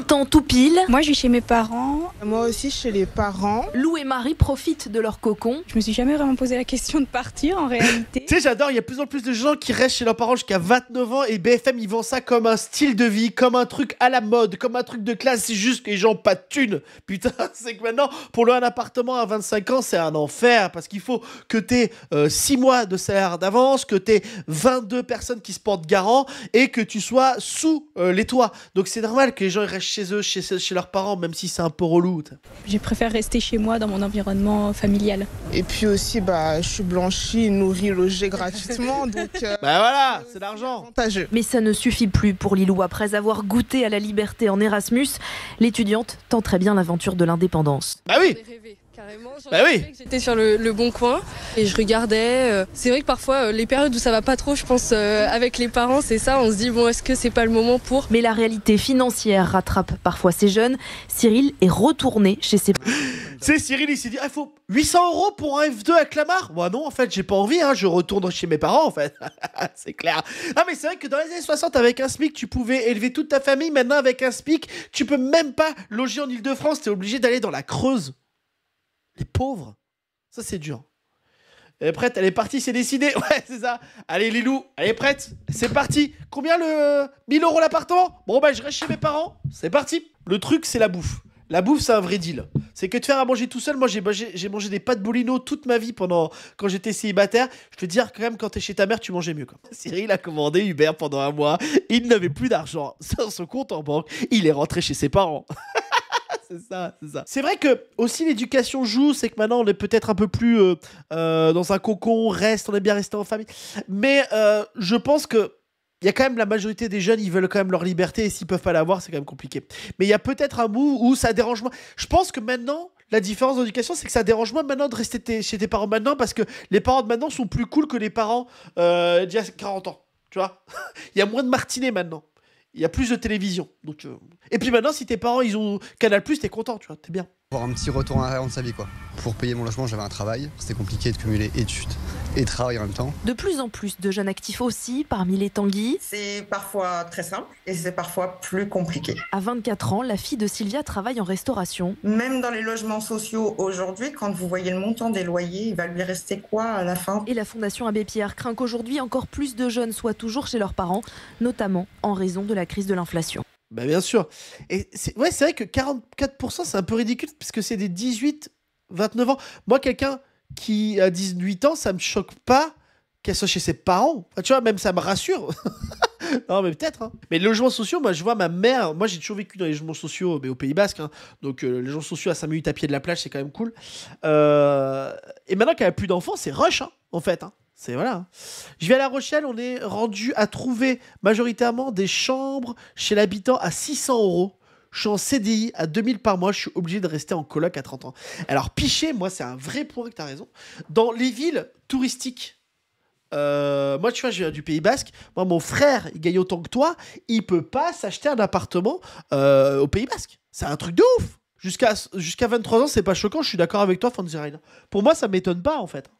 20 ans tout pile. Moi, je suis chez mes parents. Moi aussi, chez les parents. Lou et Marie profitent de leur cocon. Je me suis jamais vraiment posé la question de partir en réalité. tu sais, j'adore, il y a de plus en plus de gens qui restent chez leurs parents jusqu'à 29 ans et BFM, ils vendent ça comme un style de vie, comme un truc à la mode, comme un truc de classe. C'est juste que les gens ont pas de thunes. Putain, c'est que maintenant, pour louer un appartement à 25 ans, c'est un enfer parce qu'il faut que tu aies 6 euh, mois de salaire d'avance, que t'aies 22 personnes qui se portent garant et que tu sois sous euh, les toits. Donc c'est normal que les gens restent chez eux, chez, leurs parents, même si c'est un peu relou. Je préfère rester chez moi dans mon environnement euh, familial. Et puis aussi, bah, je suis blanchie, nourrie, logée gratuitement. donc, euh, bah voilà, euh, c'est l'argent. Mais ça ne suffit plus pour Lilou. Après avoir goûté à la liberté en Erasmus, l'étudiante tente très bien l'aventure de l'indépendance. Bah oui Carrément, bah oui. j'étais sur le, bon coin et je regardais. Euh, c'est vrai que parfois, euh, les périodes où ça va pas trop, je pense, euh, avec les parents, c'est ça, on se dit, bon, est-ce que c'est pas le moment pour. Mais la réalité financière rattrape parfois ces jeunes. Cyril est retourné chez ses. C'est Cyril, il s'est dit, ah, il faut 800 euros pour un F2 à Clamart Moi non, en fait, j'ai pas envie, hein, je retourne chez mes parents, en fait. c'est clair. Ah, mais c'est vrai que dans les années 60, avec un SMIC, tu pouvais élever toute ta famille. Maintenant, avec un SMIC, tu peux même pas loger en Ile-de-France, t'es obligé d'aller dans la Creuse. Les pauvres. Ça, c'est dur. Elle est prête, elle est partie, c'est décidé. Ouais, c'est ça. Allez, Lilou. elle est prête. C'est parti. Combien le 1000 euros l'appartement Bon, bah, je reste chez mes parents. C'est parti. Le truc, c'est la bouffe. La bouffe, c'est un vrai deal. C'est que de faire à manger tout seul. Moi, j'ai mangé, mangé, des pâtes bolino toute ma vie pendant quand j'étais célibataire. Je te dire quand même, quand t'es chez ta mère, tu mangeais mieux. Quoi. Cyril a commandé Hubert pendant un mois. Il n'avait plus d'argent sur son compte en banque. Il est rentré chez ses parents. c'est ça, c'est vrai que aussi l'éducation joue, c'est que maintenant on est peut-être un peu plus euh, euh, dans un cocon, on reste, on est bien resté en famille. Mais euh, je pense que il y a quand même la majorité des jeunes, ils veulent quand même leur liberté et s'ils peuvent pas l'avoir, c'est quand même compliqué. Mais il y a peut-être un bout où ça dérange moins. Je pense que maintenant, la différence d'éducation, c'est que ça dérange moins maintenant de rester chez tes parents maintenant parce que les parents de maintenant sont plus cool que les parents d'il y a 40 ans. Tu vois Il y a moins de martinet maintenant il y a plus de télévision. Donc, euh, Et puis maintenant, si tes parents ils ont Canal, t'es content, tu vois, t'es bien. Pour un petit retour en arrière de sa vie, quoi. Pour payer mon logement, j'avais un travail. C'était compliqué de cumuler et études et travaille en même temps. De plus en plus de jeunes actifs aussi parmi les Tanguy. C'est parfois très simple et c'est parfois plus compliqué. À 24 ans, la fille de Sylvia travaille en restauration. Même dans les logements sociaux aujourd'hui, quand vous voyez le montant des loyers, il va lui rester quoi à la fin Et la Fondation Abbé Pierre craint qu'aujourd'hui encore plus de jeunes soient toujours chez leurs parents, notamment en raison de la crise de l'inflation. Bah, bien sûr. Et c'est ouais, vrai que 44%, c'est un peu ridicule, puisque c'est des 18-29 ans. Moi, quelqu'un qui, a 18 ans, ça me choque pas qu'elle soit chez ses parents. tu vois, même ça me rassure. non, mais peut-être. Hein. Mais le logements sociaux, moi, je vois ma mère. Moi, j'ai toujours vécu dans les logements sociaux, mais au Pays Basque. Hein. Donc, le euh, les logements sociaux à 5 minutes à pied de la plage, c'est quand même cool. Euh, et maintenant qu'elle a plus d'enfants, c'est rush, hein, en fait. C'est voilà. Je vais à La Rochelle, on est rendu à trouver majoritairement des chambres chez l'habitant à 600 euros. Je suis en CDI à 2000 par mois. Je suis obligé de rester en coloc à 30 ans. Alors, piché, moi, c'est un vrai point que tu as raison. Dans les villes touristiques, euh, moi, tu vois, je viens du Pays Basque. Moi, mon frère, il gagne autant que toi. Il peut pas s'acheter un appartement euh, au Pays Basque. C'est un truc de ouf. Jusqu'à jusqu'à 23 ans, c'est pas choquant. Je suis d'accord avec toi, Fanzirine. Pour moi, ça m'étonne pas, en fait.